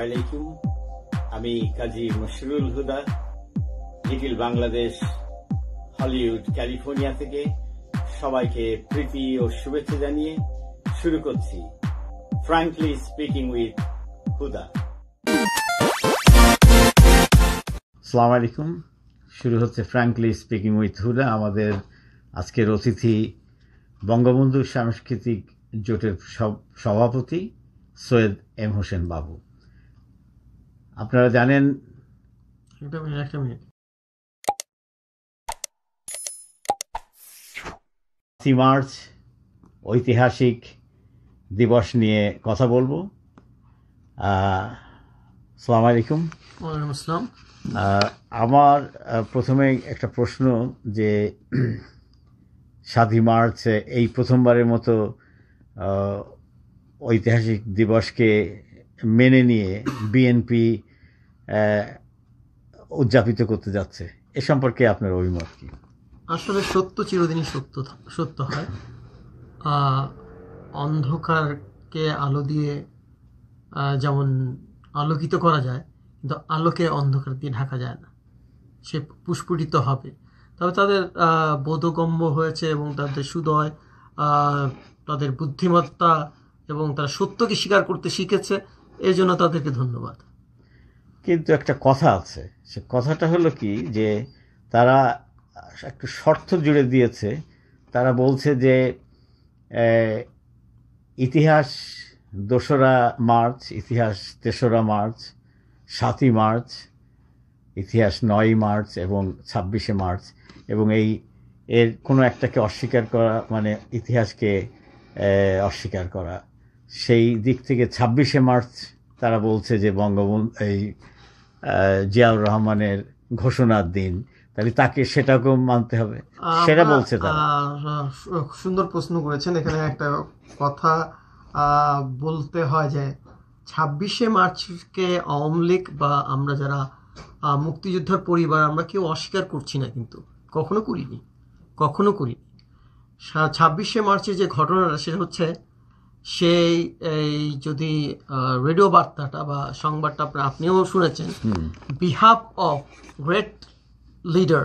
আলাইকুম আমি Kazi Mashrul Huda Little Bangladesh Hollywood California থেকে সবাইকে প্রীতি ও শুভেচ্ছা জানিয়ে শুরু করছি ফ্রাঙ্কলি স্পিকিং উইথ হুদা সালাম আলাইকুম শুরু হচ্ছে ফ্র্যাঙ্কলি স্পিকিং উইথ হুদা আমাদের আজকের অতিথি বঙ্গবন্ধু সাংস্কৃতিক জোটের সভাপতি সৈয়দ এম হোসেন বাবু আপনারা জানেন একটা মার্চ ঐতিহাসিক দিবস নিয়ে কথা বলবো সালাম আলাইকুম আসসালাম আমার প্রথমে একটা প্রশ্ন যে সাতই মার্চ এই প্রথমবারের মতো ঐতিহাসিক দিবসকে মেনে নিয়ে বিএনপি উদযাপিত করতে যাচ্ছে এ সম্পর্কে আপনার অভিমত কি আসলে সত্য চিরদিনই সত্য সত্য হয় অন্ধকারকে আলো দিয়ে যেমন আলোকিত করা যায় কিন্তু আলোকে অন্ধকার দিয়ে ঢাকা যায় না সে পুষ্পটিত হবে তবে তাদের বোধগম্য হয়েছে এবং তাদের সুদয় তাদের বুদ্ধিমত্তা এবং তারা সত্যকে স্বীকার করতে শিখেছে এজন্য জন্য তাদেরকে ধন্যবাদ কিন্তু একটা কথা আছে সে কথাটা হলো কি যে তারা একটা শর্ত জুড়ে দিয়েছে তারা বলছে যে ইতিহাস দোসরা মার্চ ইতিহাস তেসরা মার্চ সাতই মার্চ ইতিহাস নয়ই মার্চ এবং ছাব্বিশে মার্চ এবং এই এর কোনো একটাকে অস্বীকার করা মানে ইতিহাসকে অস্বীকার করা সেই দিক থেকে ছাব্বিশে মার্চ তারা বলছে যে বঙ্গবন্ধু এই জিয়াউর রহমানের ঘোষণার দিন তাহলে তাকে সেটাকেও মানতে হবে সেটা বলছে তারা সুন্দর প্রশ্ন করেছেন এখানে একটা কথা বলতে হয় যে ছাব্বিশে মার্চকে আওয়ামী লীগ বা আমরা যারা মুক্তিযোদ্ধার পরিবার আমরা কেউ অস্বীকার করছি না কিন্তু কখনো করিনি কখনো করিনি ছাব্বিশে মার্চের যে ঘটনাটা সেটা হচ্ছে সেই এই যদি রেডিও বার্তাটা বা সংবাদটা আপনার আপনিও শুনেছেন behalf of great leader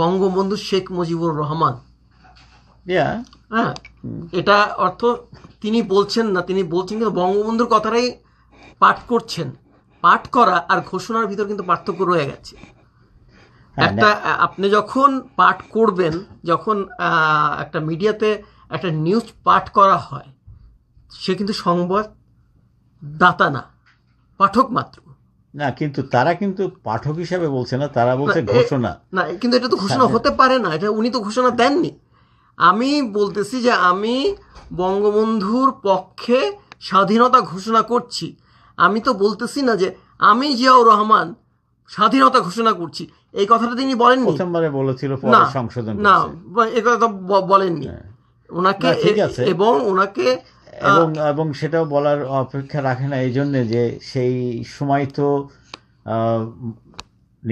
Bangabandhu Sheikh Mujibur Rahman হ্যাঁ এটা অর্থ তিনি বলছেন না তিনি বলছেন কিন্তু বঙ্গবন্ধুর কথাটাই পাঠ করছেন পাঠ করা আর ঘোষণার ভিতর কিন্তু পার্থক্য রয়ে গেছে হ্যাঁ, একটা আপনি যখন পাঠ করবেন যখন একটা মিডিয়াতে একটা নিউজ পাঠ করা হয় সে কিন্তু সংবাদ দাতা না পাঠক মাত্র না কিন্তু তারা কিন্তু পাঠক হিসাবে বলছে না তারা বলছে ঘোষণা না কিন্তু এটা তো ঘোষণা হ্যাঁ। হতে পারে না এটা উনি তো ঘোষণা দেননি আমি বলতেছি যে আমি বঙ্গবন্ধুর পক্ষে স্বাধীনতা ঘোষণা করছি আমি তো বলতেছি না যে আমি জিয়াউর রহমান স্বাধীনতা ঘোষণা করছি এই কথাটা তিনি বলেননি প্রথমবারে বলেছিল সংশোধন না এই কথা বলেননি হ্যাঁ। ওনাকে এবং ওনাকে এবং এবং সেটাও বলার অপেক্ষা রাখে না এই জন্যে যে সেই সময় তো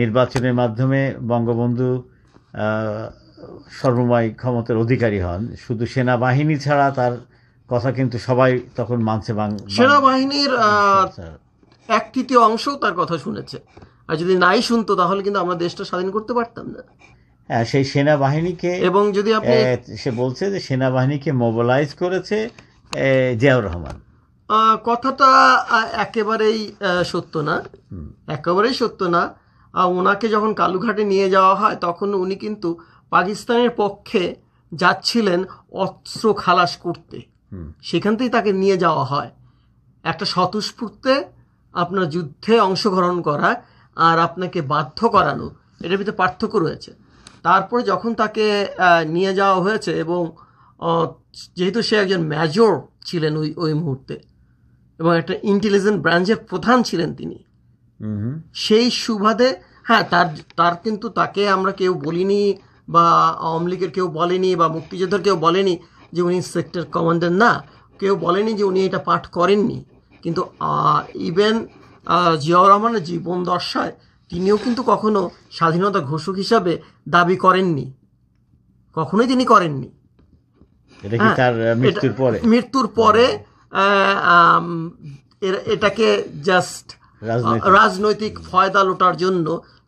নির্বাচনের মাধ্যমে বঙ্গবন্ধু সর্বময় ক্ষমতার অধিকারী হন শুধু সেনাবাহিনী ছাড়া তার কথা কিন্তু সবাই তখন মানছে সেনাবাহিনীর আচ্ছা। এক তৃতীয় অংশও তার কথা শুনেছে আর যদি নাই শুনতো তাহলে কিন্তু আমরা দেশটা স্বাধীন করতে পারতাম না হ্যাঁ সেই সেনাবাহিনীকে এবং যদি আপনি সে বলছে যে সেনাবাহিনীকে মোবিলাইজ করেছে জিয়াউর রহমান কথাটা একেবারেই সত্য না একেবারেই সত্য না ওনাকে যখন কালুঘাটে নিয়ে যাওয়া হয় তখন উনি কিন্তু পাকিস্তানের পক্ষে যাচ্ছিলেন অস্ত্র খালাস করতে সেখান থেকেই তাকে নিয়ে যাওয়া হয় একটা স্বতঃস্ফূর্তে আপনার যুদ্ধে অংশগ্রহণ করা আর আপনাকে বাধ্য করানো এটার ভিতরে পার্থক্য রয়েছে তারপরে যখন তাকে নিয়ে যাওয়া হয়েছে এবং যেহেতু সে একজন মেজর ছিলেন ওই ওই মুহূর্তে এবং একটা ইন্টেলিজেন্ট ব্রাঞ্চের প্রধান ছিলেন তিনি সেই সুবাদে হ্যাঁ তার তার কিন্তু তাকে আমরা কেউ বলিনি বা আওয়ামী লীগের কেউ বলেনি বা মুক্তিযোদ্ধার কেউ বলেনি যে উনি সেক্টর কমান্ডার না কেউ বলেনি যে উনি এটা পাঠ করেননি কিন্তু ইভেন জিয়াউর রহমানের জীবন দর্শায় তিনিও কিন্তু কখনো স্বাধীনতা ঘোষক হিসাবে দাবি করেননি কখনোই তিনি করেননি হ্যাঁ, মৃত্যুর পরে মৃত্যুর পরে হ্যাঁ। এটাকে জাস্ট রাজনৈতিক ফয়দা লোটার জন্য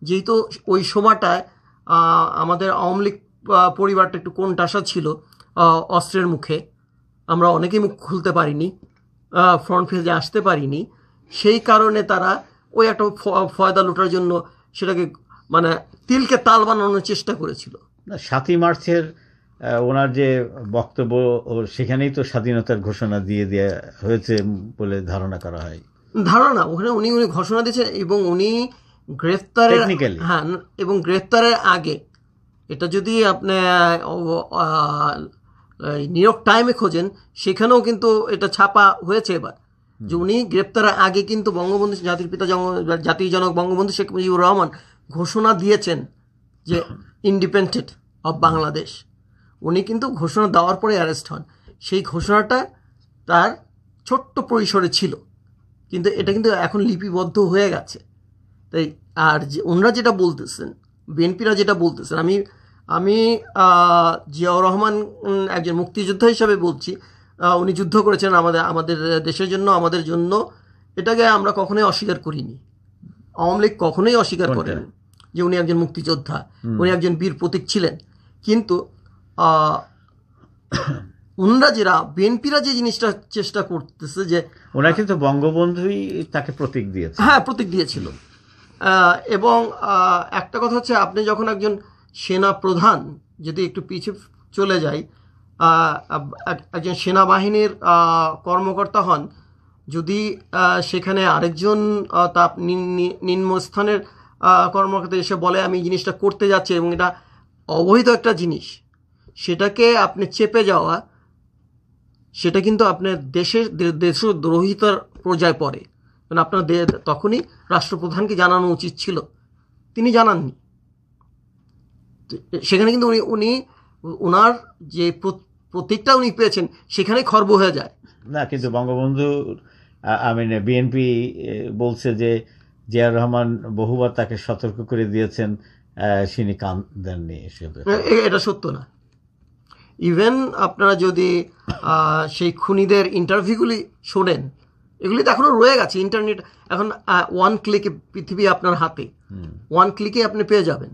যেহেতু ওই সময়টায় আমাদের আওয়ামী লীগ পরিবারটা একটু টাসা ছিল অস্ত্রের মুখে আমরা অনেকেই মুখ খুলতে পারিনি ফ্রন্ট ফেজে আসতে পারিনি সেই কারণে তারা ওই একটা ফয়দা লোটার জন্য সেটাকে মানে তিলকে তাল বানানোর চেষ্টা করেছিল সাতই মার্চের ওনার যে বক্তব্য সেখানেই তো স্বাধীনতার ঘোষণা দিয়ে দেওয়া হয়েছে বলে ধারণা করা হয় ধারণা ওখানে উনি উনি ঘোষণা দিয়েছেন এবং উনি গ্রেফতারের হ্যাঁ এবং গ্রেফতারের আগে এটা যদি আপনি নিউ ইয়র্ক টাইমে খোঁজেন সেখানেও কিন্তু এটা ছাপা হয়েছে এবার যে উনি গ্রেপ্তারের আগে কিন্তু বঙ্গবন্ধু জাতির পিতা জাতির জনক বঙ্গবন্ধু শেখ মুজিবুর রহমান ঘোষণা দিয়েছেন যে ইন্ডিপেন্ডেন্ট অব বাংলাদেশ উনি কিন্তু ঘোষণা দেওয়ার পরে অ্যারেস্ট হন সেই ঘোষণাটা তার ছোট্ট পরিসরে ছিল কিন্তু এটা কিন্তু এখন লিপিবদ্ধ হয়ে গেছে তাই আর যে ওনারা যেটা বলতেছেন বিএনপিরা যেটা বলতেছেন আমি আমি জিয়াউর রহমান একজন মুক্তিযোদ্ধা হিসাবে বলছি উনি যুদ্ধ করেছেন আমাদের আমাদের দেশের জন্য আমাদের জন্য এটাকে আমরা কখনোই অস্বীকার করিনি আওয়ামী লীগ কখনোই অস্বীকার করেন যে উনি একজন মুক্তিযোদ্ধা উনি একজন বীর প্রতীক ছিলেন কিন্তু ওনারা যারা বিএনপিরা যে জিনিসটা চেষ্টা করতেছে যে ওনারা কিন্তু বঙ্গবন্ধুই তাকে প্রতীক দিয়েছে হ্যাঁ প্রতীক দিয়েছিল এবং একটা কথা হচ্ছে আপনি যখন একজন সেনা প্রধান যদি একটু পিছিয়ে চলে যায় একজন সেনাবাহিনীর কর্মকর্তা হন যদি সেখানে আরেকজন তা নিম্নস্থানের কর্মকর্তা এসে বলে আমি জিনিসটা করতে যাচ্ছি এবং এটা অবৈধ একটা জিনিস সেটাকে আপনি চেপে যাওয়া সেটা কিন্তু আপনার দেশের দেশদ্রোহিতার পর্যায়ে পড়ে কারণ আপনার তখনই রাষ্ট্রপ্রধানকে জানানো উচিত ছিল তিনি জানাননি সেখানে কিন্তু উনি উনি ওনার যে প্রতীকটা উনি পেয়েছেন সেখানে খর্ব হয়ে যায় না কিন্তু বঙ্গবন্ধু আমি বিএনপি বলছে যে জিয়াউর রহমান বহুবার তাকে সতর্ক করে দিয়েছেন তিনি কান দেননি এটা সত্য না ইভেন আপনারা যদি সেই খুনিদের ইন্টারভিউগুলি শোনেন এগুলি তো এখনও রয়ে গেছে ইন্টারনেট এখন ওয়ান ক্লিকে পৃথিবী আপনার হাতে ওয়ান ক্লিকে আপনি পেয়ে যাবেন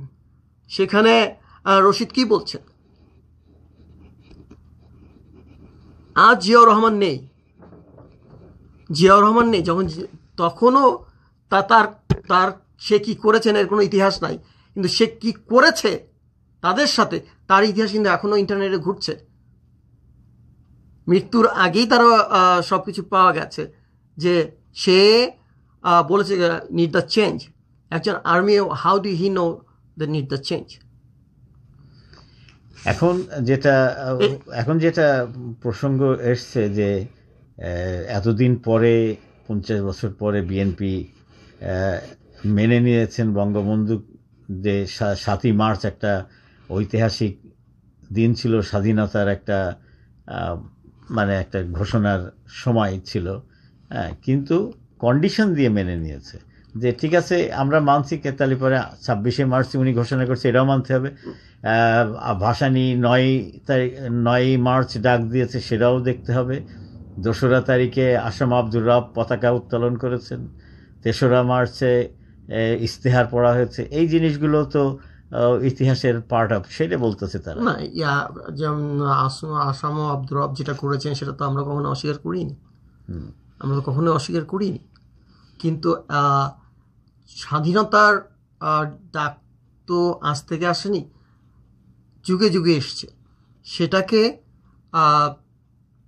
সেখানে রশিদ কি বলছেন আজ জিয়াউর রহমান নেই জিয়াউর রহমান নেই যখন তখনও তা তার তার সে কি করেছেন এর কোনো ইতিহাস নাই কিন্তু সে কি করেছে তাদের সাথে তার ইতিহাস কিন্তু এখনও ইন্টারনেটে ঘুরছে মৃত্যুর আগেই তারা সব কিছু পাওয়া গেছে যে সে বলেছে নিড দ্য চেঞ্জ একজন army how do he know the need the change এখন যেটা এখন যেটা প্রসঙ্গ এসছে যে এতদিন পরে পঞ্চাশ বছর পরে বিএনপি মেনে নিয়েছেন বঙ্গবন্ধু যে সাতই মার্চ একটা ঐতিহাসিক দিন ছিল স্বাধীনতার একটা মানে একটা ঘোষণার সময় ছিল হ্যাঁ কিন্তু কন্ডিশন দিয়ে মেনে নিয়েছে যে ঠিক আছে আমরা মানছি কেতালি পরে ছাব্বিশে মার্চ উনি ঘোষণা করছে এটাও মানতে হবে নিয়ে নয় তারিখ নয় মার্চ ডাক দিয়েছে সেটাও দেখতে হবে দোসরা তারিখে আসাম আব্দুর রব পতাকা উত্তোলন করেছেন তেসরা মার্চে ইশতেহার পড়া হয়েছে এই জিনিসগুলো তো ইতিহাসের পার্ট অফ সেটা বলতেছে তারা না ইয়া যেমন আসাম আব্দুর রব যেটা করেছেন সেটা তো আমরা কখনো অস্বীকার করিনি আমরা তো কখনো অস্বীকার করিনি কিন্তু স্বাধীনতার ডাক তো আজ থেকে আসেনি যুগে যুগে এসছে সেটাকে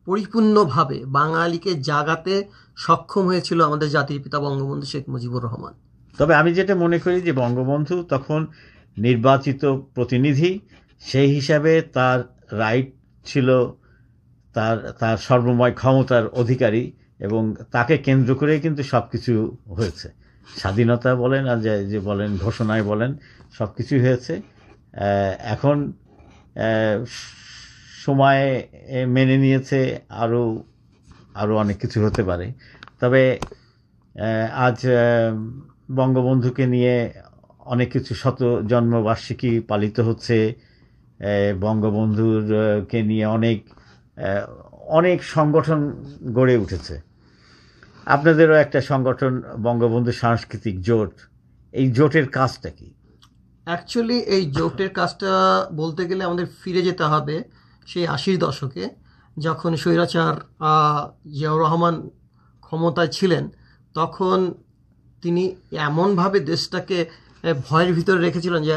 পরিপূর্ণভাবে বাঙালিকে জাগাতে সক্ষম হয়েছিল আমাদের জাতির পিতা বঙ্গবন্ধু শেখ মুজিবুর রহমান তবে আমি যেটা মনে করি যে বঙ্গবন্ধু তখন নির্বাচিত প্রতিনিধি সেই হিসাবে তার রাইট ছিল তার তার সর্বময় ক্ষমতার অধিকারী এবং তাকে কেন্দ্র করেই কিন্তু সব কিছু হয়েছে স্বাধীনতা বলেন আর যে বলেন ঘোষণায় বলেন সব কিছুই হয়েছে এখন সময় মেনে নিয়েছে আরও আরও অনেক কিছু হতে পারে তবে আজ বঙ্গবন্ধুকে নিয়ে অনেক কিছু শত জন্মবার্ষিকী পালিত হচ্ছে বঙ্গবন্ধুরকে নিয়ে অনেক অনেক সংগঠন গড়ে উঠেছে আপনাদেরও একটা সংগঠন বঙ্গবন্ধু সাংস্কৃতিক জোট এই জোটের কাজটা কি অ্যাকচুয়ালি এই জোটের কাজটা বলতে গেলে আমাদের ফিরে যেতে হবে সেই আশির দশকে যখন স্বৈরাচার জিয়াউর রহমান ক্ষমতায় ছিলেন তখন তিনি এমনভাবে দেশটাকে ভয়ের ভিতরে রেখেছিলেন যে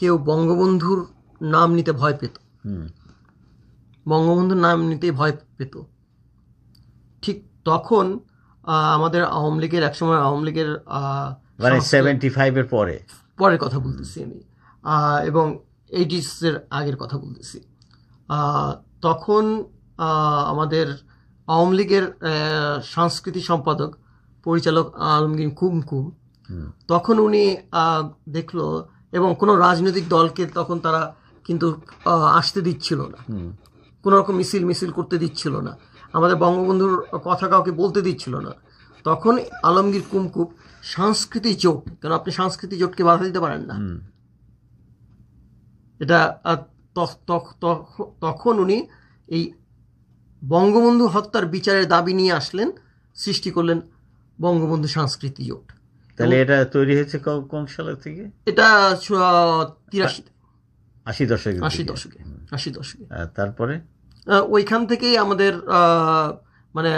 কেউ বঙ্গবন্ধুর নাম নিতে ভয় পেত বঙ্গবন্ধুর নাম নিতে ভয় পেত ঠিক তখন আমাদের আওয়ামী লীগের একসময় আওয়ামী লীগের মানে সেভেন্টি ফাইভের পরে পরের কথা বলতেছি আমি এবং এইটিসের আগের কথা বলতেছি তখন আমাদের আওয়ামী লীগের সাংস্কৃতিক সম্পাদক পরিচালক আলমগীর কুমকুম তখন উনি দেখলো এবং কোনো রাজনৈতিক দলকে তখন তারা কিন্তু আসতে দিচ্ছিল না কোনো রকম মিছিল মিছিল করতে দিচ্ছিল না আমাদের বঙ্গবন্ধুর কথা কাউকে বলতে দিচ্ছিল না তখন আলমগীর কুমকুপ সাংস্কৃতিক জোট কেন আপনি সাংস্কৃতিক জোটকে বাধা দিতে পারেন না এটা তখন উনি এই বঙ্গবন্ধু হত্যার বিচারের দাবি নিয়ে আসলেন সৃষ্টি করলেন বঙ্গবন্ধু সাংস্কৃতিক জোট তাহলে এটা তৈরি হয়েছে কোন সাল থেকে এটা তিরাশি আশি দশকে আশি দশকে আশি দশকে তারপরে ওইখান থেকেই আমাদের মানে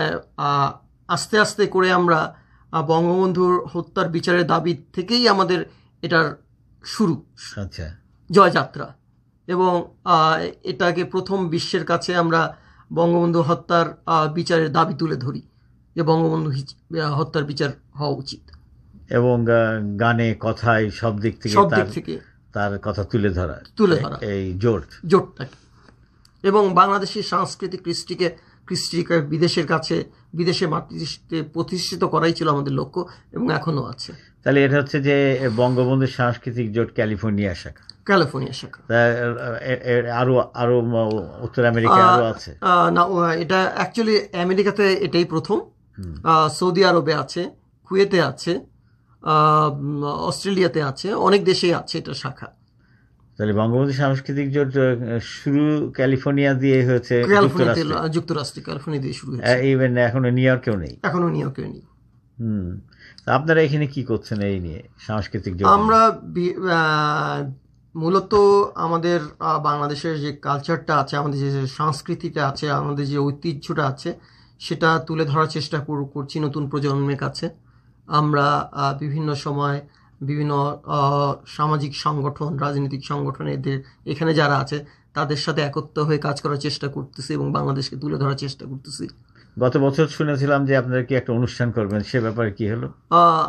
আস্তে আস্তে করে আমরা বঙ্গবন্ধুর হত্যার বিচারের দাবি থেকেই আমাদের এটার শুরু আচ্ছা জয়যাত্রা এবং এটাকে প্রথম বিশ্বের কাছে আমরা বঙ্গবন্ধু হত্যার বিচারের দাবি তুলে ধরি যে বঙ্গবন্ধু হত্যার বিচার হওয়া উচিত এবং গানে কথায় সব দিক থেকে তার থেকে তার কথা তুলে ধরা তুলে ধরা এই জোট জোটটা এবং বাংলাদেশের সাংস্কৃতিক কৃষ্টিকে কৃষ্টিকে বিদেশের কাছে বিদেশে মাতৃদৃষ্টিতে প্রতিষ্ঠিত করাই ছিল আমাদের লক্ষ্য এবং এখনও আছে তাহলে এটা হচ্ছে যে বঙ্গবন্ধুর সাংস্কৃতিক জোট ক্যালিফোর্নিয়া শাখা ক্যালিফোর্নিয়া শাখা আরও আরও উত্তর আমেরিকা আরও আছে না এটা অ্যাকচুয়ালি আমেরিকাতে এটাই প্রথম সৌদি আরবে আছে কুয়েতে আছে অস্ট্রেলিয়াতে আছে অনেক দেশেই আছে এটা শাখা তাহলে বঙ্গবন্ধু সাংস্কৃতিক জোট শুরু ক্যালিফোর্নিয়া দিয়ে হয়েছে যুক্তরাষ্ট্রে ক্যালিফোর্নিয়া দিয়ে শুরু হয়েছে ইভেন এখনো নিউ ইয়র্কেও নেই এখনো নিউ ইয়র্কেও নেই হুম আপনারা এখানে কি করছেন এই নিয়ে সাংস্কৃতিক জোট আমরা মূলত আমাদের বাংলাদেশের যে কালচারটা আছে আমাদের যে সংস্কৃতিটা আছে আমাদের যে ঐতিহ্যটা আছে সেটা তুলে ধরার চেষ্টা করছি নতুন প্রজন্মের কাছে আমরা বিভিন্ন সময় বিভিন্ন সামাজিক সংগঠন রাজনৈতিক সংগঠন এদের এখানে যারা আছে তাদের সাথে একত্র হয়ে কাজ করার চেষ্টা করতেছি এবং বাংলাদেশকে তুলে ধরার চেষ্টা করতেছি গত বছর শুনেছিলাম যে আপনারা কি একটা অনুষ্ঠান করবেন সে ব্যাপারে কি হলো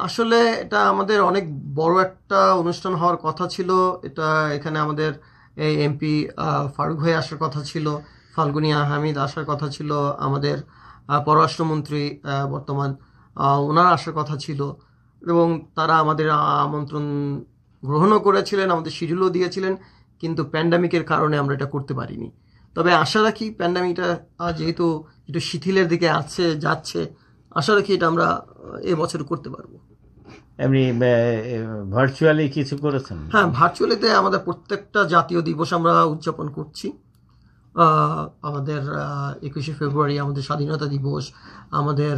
আসলে এটা আমাদের অনেক বড় একটা অনুষ্ঠান হওয়ার কথা ছিল এটা এখানে আমাদের এই এমপি ফারুক ভাই আসার কথা ছিল ফাল্গুনিয়া হামিদ আসার কথা ছিল আমাদের পররাষ্ট্রমন্ত্রী বর্তমান ওনার আসার কথা ছিল এবং তারা আমাদের আমন্ত্রণ গ্রহণও করেছিলেন আমাদের শিডিউলও দিয়েছিলেন কিন্তু প্যান্ডামিকের কারণে আমরা এটা করতে পারিনি তবে আশা রাখি প্যান্ডামিকটা যেহেতু একটু শিথিলের দিকে আছে যাচ্ছে আশা রাখি এটা আমরা এবছর করতে পারবো এমনি ভার্চুয়ালি কিছু করেছেন হ্যাঁ ভার্চুয়ালিতে আমাদের প্রত্যেকটা জাতীয় দিবস আমরা উদযাপন করছি আমাদের একুশে ফেব্রুয়ারি আমাদের স্বাধীনতা দিবস আমাদের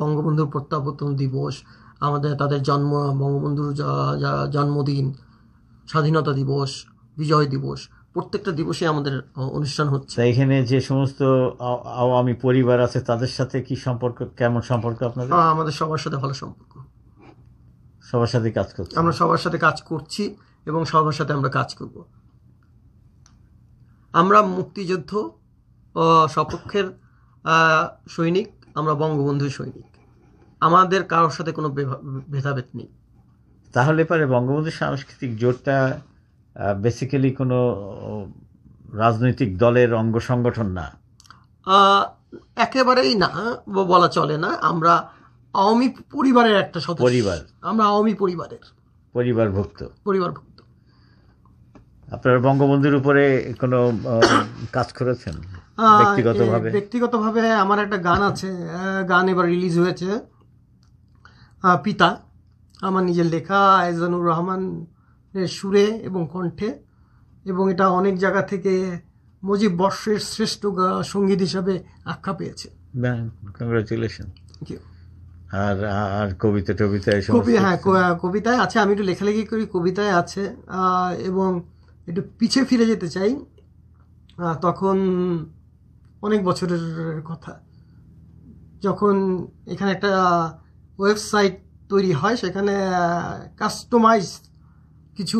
বঙ্গবন্ধুর প্রত্যাবর্তন দিবস আমাদের তাদের জন্ম বঙ্গবন্ধুর জন্মদিন স্বাধীনতা দিবস বিজয় দিবস প্রত্যেকটা দিবসে আমাদের অনুষ্ঠান হচ্ছে এখানে যে সমস্ত আওয়ামী পরিবার আছে তাদের সাথে কি সম্পর্ক কেমন সম্পর্ক আপনাদের আমাদের সবার সাথে ভালো সম্পর্ক সবার সাথে কাজ করছি আমরা সবার সাথে কাজ করছি এবং সবার সাথে আমরা কাজ করব আমরা মুক্তিযুদ্ধ সপক্ষের সৈনিক আমরা বঙ্গবন্ধু সৈনিক আমাদের কারোর সাথে কোনো ভেদাভেদ নেই তাহলে পরে বঙ্গবন্ধু সাংস্কৃতিক জোটটা বেসিক্যালি কোনো রাজনৈতিক দলের অঙ্গ সংগঠন না একেবারেই না বলা চলে না আমরা আওয়ামী পরিবারের একটা সদস্য পরিবার আমরা আওয়ামী পরিবারের পরিবারভুক্ত পরিবারভুক্ত আপনারা বঙ্গবন্ধুর উপরে কোনো কাজ করেছেন ব্যক্তিগতভাবে ব্যক্তিগতভাবে আমার একটা গান আছে গান এবার রিলিজ হয়েছে পিতা আমার নিজের লেখা আয়জানুর রহমান সুরে এবং কণ্ঠে এবং এটা অনেক জায়গা থেকে মুজিব বর্ষের শ্রেষ্ঠ সঙ্গীত হিসাবে আখ্যা পেয়েছে কংগ্রাচুলেশন আর আর কবিতা কবি হ্যাঁ কবিতায় আছে আমি একটু লেখালেখি করি কবিতায় আছে এবং একটু পিছিয়ে ফিরে যেতে চাই তখন অনেক বছরের কথা যখন এখানে একটা ওয়েবসাইট তৈরি হয় সেখানে কাস্টমাইজ কিছু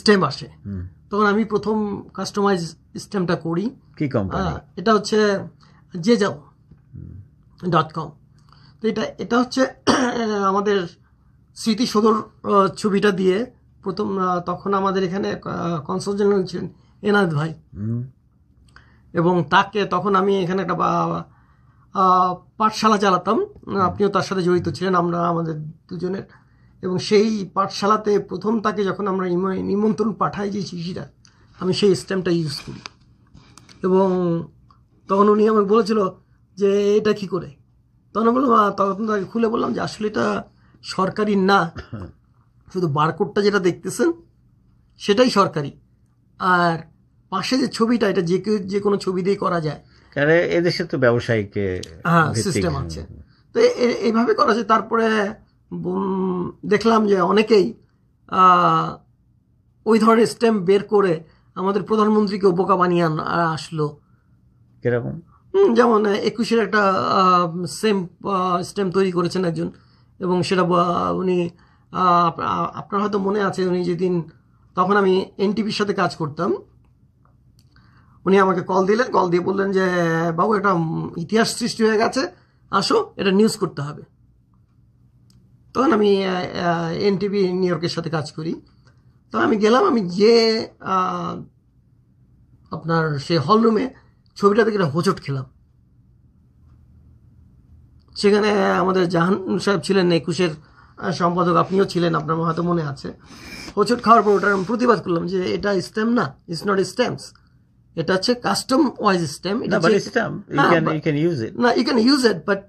স্টেম আসে তখন আমি প্রথম কাস্টমাইজ স্টেমটা করি কি এটা হচ্ছে যে যাও ডট কম তো এটা এটা হচ্ছে আমাদের স্মৃতি ছবিটা দিয়ে প্রথম তখন আমাদের এখানে কনসাল জেনারেল ছিলেন এনাদ ভাই এবং তাকে তখন আমি এখানে একটা পাঠশালা চালাতাম আপনিও তার সাথে জড়িত ছিলেন আমরা আমাদের দুজনের এবং সেই পাঠশালাতে প্রথম তাকে যখন আমরা নিমন্ত্রণ পাঠাই যে শিশিরা আমি সেই স্ট্যাম্পটা ইউজ করি এবং তখন উনি আমাকে বলেছিল যে এটা কি করে তখন বললাম তখন তাকে খুলে বললাম যে আসলে এটা সরকারি না হ্যাঁ। শুধু বারকোডটা যেটা দেখতেছেন সেটাই সরকারি আর পাশে যে ছবিটা এটা যে যে কোনো ছবি দিয়ে করা যায় কারণ এদেশে তো ব্যবসায়ীকে হ্যাঁ সিস্টেম আছে তো এইভাবে করা যায় তারপরে দেখলাম যে অনেকেই ওই ধরনের স্ট্যাম্প বের করে আমাদের প্রধানমন্ত্রীকে বোকা বানিয়ে আসলো কিরকম যেমন একুশের একটা সেম স্ট্যাম্প তৈরি করেছেন একজন এবং সেটা উনি আপনার হয়তো মনে আছে উনি যেদিন তখন আমি এনটিভির সাথে কাজ করতাম উনি আমাকে কল দিলেন কল দিয়ে বললেন যে বাবু এটা ইতিহাস সৃষ্টি হয়ে গেছে আসো এটা নিউজ করতে হবে তখন আমি এনটিভি নিউ ইয়র্কের সাথে কাজ করি তো আমি গেলাম আমি যে আপনার সে হলরুমে ছবিটা থেকে একটা হোঁচট খেলাম সেখানে আমাদের জাহান সাহেব ছিলেন একুশের সম্পাদক আপনিও ছিলেন আপনার হয়তো মনে আছে হোঁচট খাওয়ার পর ওটার আমি প্রতিবাদ করলাম যে এটা স্ট্যাম্প না ইটস নট স্ট্যাম্পস এটা হচ্ছে কাস্টম ওয়াইজ স্টেম এটা হচ্ছে stamp you can you can use it না you can use it but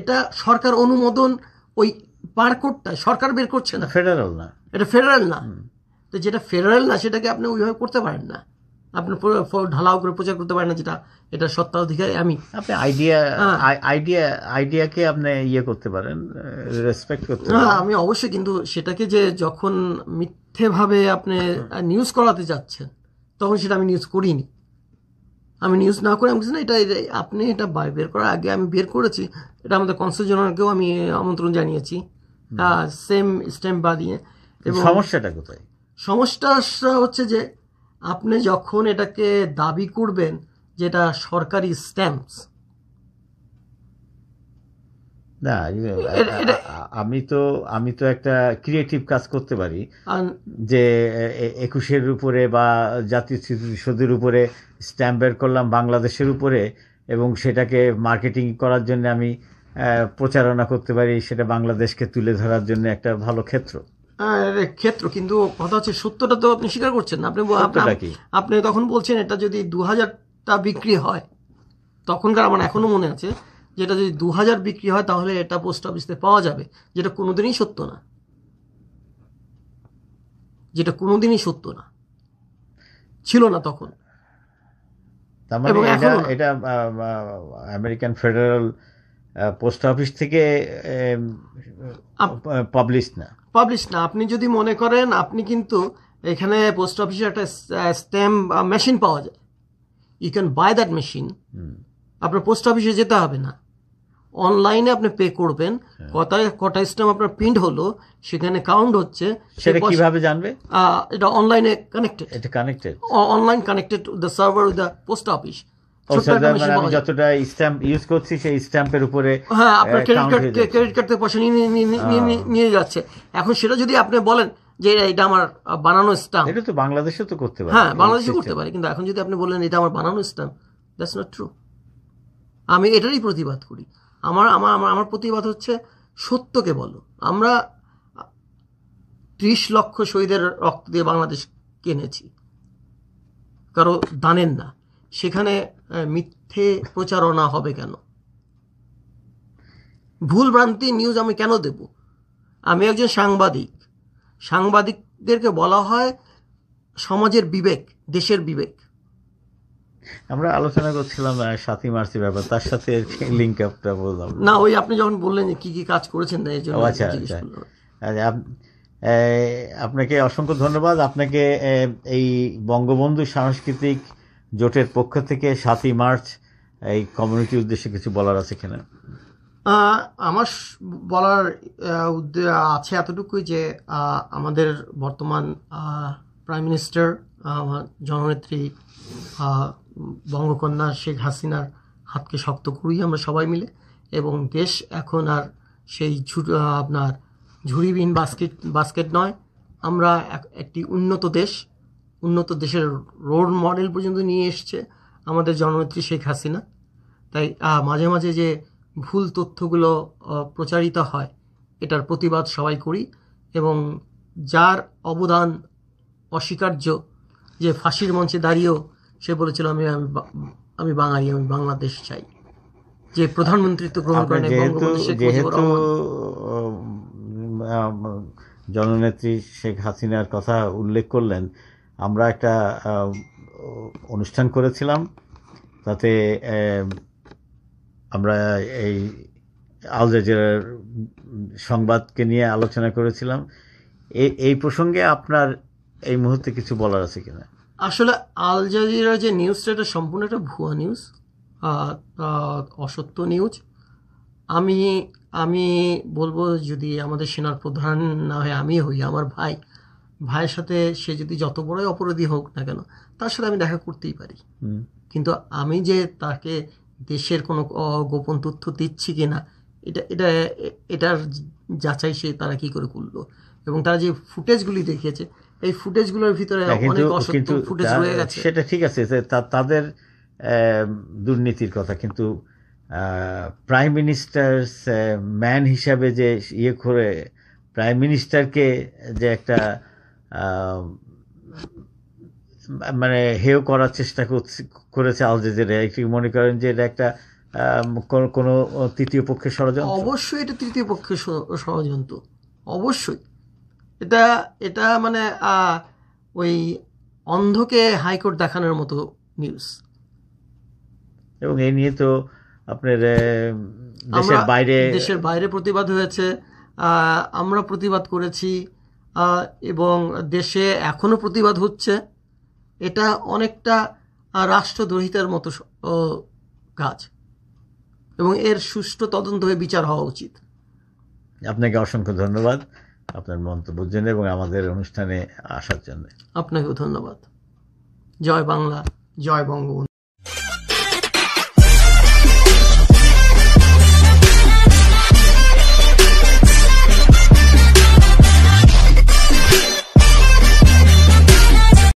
এটা সরকার অনুমোদন ওই বারকোডটা সরকার বের করছে না ফেডারেল না এটা ফেডারেল না তো যেটা ফেডারেল না সেটাকে আপনি ওইভাবে করতে পারেন না আপনি ঢালাও করে প্রচার করতে পারেন না যেটা এটা সত্ত্বাধিকারী আমি আপনি আইডিয়া আইডিয়া আইডিয়াকে আপনি ইয়ে করতে পারেন রেসপেক্ট করতে হ্যাঁ, না আমি অবশ্যই কিন্তু সেটাকে যে যখন মিথ্যেভাবে আপনি নিউজ করাতে যাচ্ছেন তখন সেটা আমি নিউজ করিনি আমি নিউজ না করে আমি কিছু না এটা আপনি এটা বের করার আগে আমি বের করেছি এটা আমাদের কনসাল আমি আমন্ত্রণ জানিয়েছি হ্যাঁ সেম স্ট্যাম্প বা দিয়ে সমস্যাটা কোথায় সমস্যা হচ্ছে যে আপনি যখন এটাকে দাবি করবেন যেটা সরকারি স্ট্যাম্পস না আমি তো আমি তো একটা ক্রিয়েটিভ কাজ করতে পারি যে একুশের উপরে বা জাতীয় স্মৃতিসৌধের উপরে স্ট্যাম্প বের করলাম বাংলাদেশের উপরে এবং সেটাকে মার্কেটিং করার জন্য আমি প্রচারণা করতে পারি সেটা বাংলাদেশকে তুলে ধরার জন্য একটা ভালো ক্ষেত্র ক্ষেত্র কিন্তু কথা হচ্ছে সত্যটা তো আপনি স্বীকার করছেন না আপনি আপনি তখন বলছেন এটা যদি দু হাজারটা বিক্রি হয় তখনকার আমার এখনো মনে আছে যেটা যদি দু হাজার বিক্রি হয় তাহলে এটা পোস্ট অফিসে পাওয়া যাবে যেটা কোনোদিনই সত্য না যেটা কোনোদিনই সত্য না ছিল না তখন মানে এটা আমেরিকান ফেডারেল পোস্ট অফিস থেকে পাবলিশ না পাবলিশ না আপনি যদি মনে করেন আপনি কিন্তু এখানে পোস্ট অফিসে একটা স্ট্যাম্প মেশিন পাওয়া যায় you can buy that machine আপনার পোস্ট অফিসে যেতে হবে না অনলাইনে আপনি পে করবেন কটায় হ্যাঁ। কটা স্ট্যাম্প আপনার প্রিন্ট হলো সেখানে কাউন্ট হচ্ছে সেটা কিভাবে জানবে এটা অনলাইনে কানেক্টেড এটা connected online connected the server with the post office যতটা স্ট্যাম্প ইউজ করছি সেই স্ট্যাম্পের উপরে হ্যাঁ আপনার ক্রেডিট কার্ড ক্রেডিট কার্ড থেকে পয়সা হ্যাঁ। নিয়ে নিয়ে যাচ্ছে এখন সেটা যদি আপনি বলেন যে এটা আমার বানানো স্ট্যাম্প এটা তো বাংলাদেশে তো করতে পারে হ্যাঁ বাংলাদেশে করতে পারে কিন্তু এখন যদি আপনি বলেন এটা আমার বানানো স্ট্যাম্প দ্যাটস নট ট্রু আমি এটারই প্রতিবাদ করি আমার আমার আমার আমার প্রতিবাদ হচ্ছে সত্যকে বলো আমরা ত্রিশ লক্ষ শহীদের রক্ত দিয়ে বাংলাদেশ কিনেছি কারো দানেন না সেখানে মিথ্যে প্রচারণা হবে কেন ভুল ভ্রান্তি নিউজ আমি কেন দেব আমি একজন সাংবাদিক সাংবাদিকদেরকে বলা হয় সমাজের বিবেক দেশের বিবেক আমরা আলোচনা করছিলাম সাথী মার্চের ব্যাপার তার সাথে লিঙ্ক আপটা বললাম না ওই আপনি যখন বললেন যে কি কি কাজ করেছেন এই জন্য আচ্ছা, আচ্ছা। আপনাকে অসংখ্য ধন্যবাদ আপনাকে এই বঙ্গবন্ধু সাংস্কৃতিক জোটের পক্ষ থেকে সাতই মার্চ এই কমিউনিটির উদ্দেশ্যে কিছু বলার আছে কেন আমার বলার আছে এতটুকুই যে আমাদের বর্তমান প্রাইম মিনিস্টার জননেত্রী বঙ্গকন্যা শেখ হাসিনার হাতকে শক্ত করি আমরা সবাই মিলে এবং দেশ এখন আর সেই আপনার ঝুড়িবিহীন বাস্কেট বাস্কেট নয় আমরা একটি উন্নত দেশ উন্নত দেশের রোল মডেল পর্যন্ত নিয়ে এসছে আমাদের জননেত্রী শেখ হাসিনা তাই মাঝে মাঝে যে ভুল তথ্যগুলো প্রচারিত হয় এটার প্রতিবাদ সবাই করি এবং যার অবদান অস্বীকার্য যে ফাঁসির মঞ্চে দাঁড়িয়েও সে বলেছিল আমি আমি আমি বাঙালি আমি বাংলাদেশ চাই যে প্রধানমন্ত্রীত্ব গ্রহণ করেন যেহেতু জননেত্রী শেখ হাসিনার কথা উল্লেখ করলেন আমরা একটা অনুষ্ঠান করেছিলাম তাতে আমরা এই আল জাজিরার সংবাদকে নিয়ে আলোচনা করেছিলাম এই প্রসঙ্গে আপনার এই মুহূর্তে কিছু বলার আছে কিনা আসলে আল জাজিরা যে নিউজটা এটা সম্পূর্ণ একটা ভুয়া নিউজ অসত্য নিউজ আমি আমি বলবো যদি আমাদের সেনার প্রধান না হয় আমি হই আমার ভাই ভাইয়ের সাথে সে যদি যত বড়ই অপরাধী হোক না কেন তার সাথে আমি দেখা করতেই পারি কিন্তু আমি যে তাকে দেশের কোনো গোপন তথ্য দিচ্ছি কি না এটা এটা এটার যাচাই সে তারা কি করে করলো এবং তারা যে ফুটেজগুলি দেখিয়েছে এই ফুটেজগুলোর ভিতরে সেটা ঠিক আছে তাদের দুর্নীতির কথা কিন্তু প্রাইম মিনিস্টার্স ম্যান হিসাবে যে ইয়ে করে প্রাইম মিনিস্টারকে যে একটা মানে হেও করার চেষ্টা করেছে আল জাজিরা একটু মনে করেন যে এটা একটা কোনো তৃতীয় পক্ষের ষড়যন্ত্র অবশ্যই এটা তৃতীয় পক্ষের ষড়যন্ত্র অবশ্যই এটা এটা মানে ওই অন্ধকে হাইকোর্ট দেখানোর মতো নিউজ এবং এই নিয়ে তো আপনার দেশের বাইরে দেশের বাইরে প্রতিবাদ হয়েছে আমরা প্রতিবাদ করেছি এবং দেশে এখনও প্রতিবাদ হচ্ছে এটা অনেকটা রাষ্ট্রদ্রোহিতার মতো কাজ এবং এর সুষ্ঠু তদন্ত হয়ে বিচার হওয়া উচিত আপনাকে অসংখ্য ধন্যবাদ আপনার মন্তব্যের জন্য এবং আমাদের অনুষ্ঠানে আসার জন্য আপনাকেও ধন্যবাদ জয় বাংলা জয় বঙ্গবন্ধু